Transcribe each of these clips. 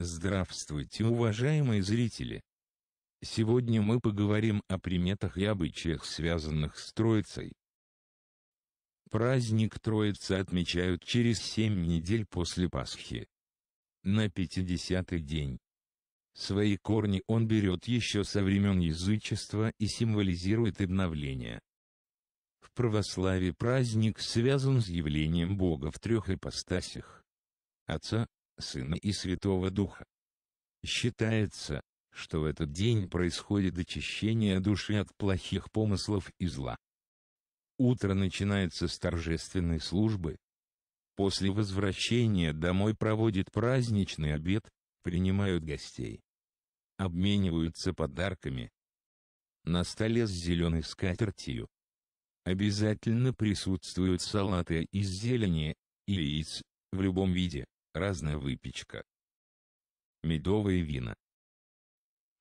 Здравствуйте, уважаемые зрители! Сегодня мы поговорим о приметах и обычаях, связанных с Троицей. Праздник Троицы отмечают через семь недель после Пасхи. На пятидесятый день. Свои корни он берет еще со времен язычества и символизирует обновление. В православии праздник связан с явлением Бога в трех ипостасях. Отца, Сына и Святого Духа. Считается, что в этот день происходит очищение души от плохих помыслов и зла. Утро начинается с торжественной службы. После возвращения домой проводит праздничный обед, принимают гостей. Обмениваются подарками. На столе с зеленой скатертью. Обязательно присутствуют салаты из зелени, и яиц, в любом виде разная выпечка, медовые вина.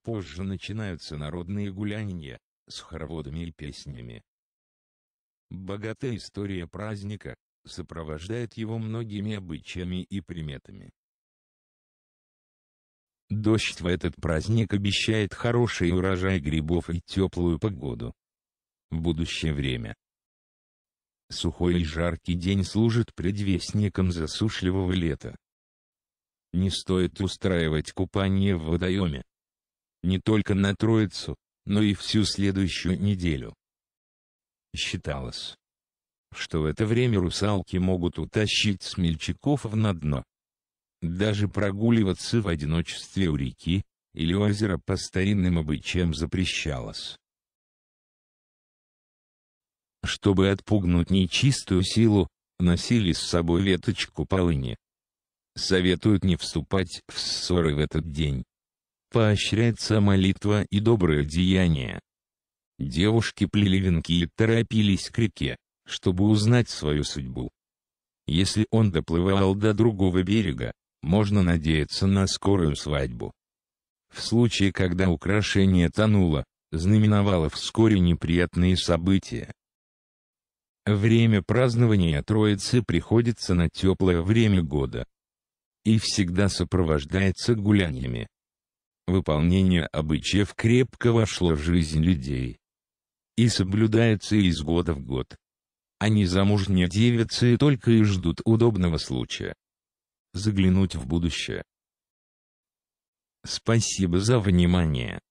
Позже начинаются народные гуляния, с хороводами и песнями. Богатая история праздника, сопровождает его многими обычаями и приметами. Дождь в этот праздник обещает хороший урожай грибов и теплую погоду. Будущее время. Сухой и жаркий день служит предвестником засушливого лета не стоит устраивать купание в водоеме. Не только на Троицу, но и всю следующую неделю. Считалось, что в это время русалки могут утащить смельчаков на дно. Даже прогуливаться в одиночестве у реки или озера по старинным обычаям запрещалось. Чтобы отпугнуть нечистую силу, носили с собой веточку полыни советуют не вступать в ссоры в этот день. Поощряется молитва и доброе деяние. Девушки плели венки и торопились к реке, чтобы узнать свою судьбу. Если он доплывал до другого берега, можно надеяться на скорую свадьбу. В случае, когда украшение тонуло, знаменовало вскоре неприятные события. Время празднования Троицы приходится на теплое время года и всегда сопровождается гуляниями. Выполнение обычаев крепко вошло в жизнь людей и соблюдается из года в год. Они замужние девицы только и ждут удобного случая. Заглянуть в будущее. Спасибо за внимание.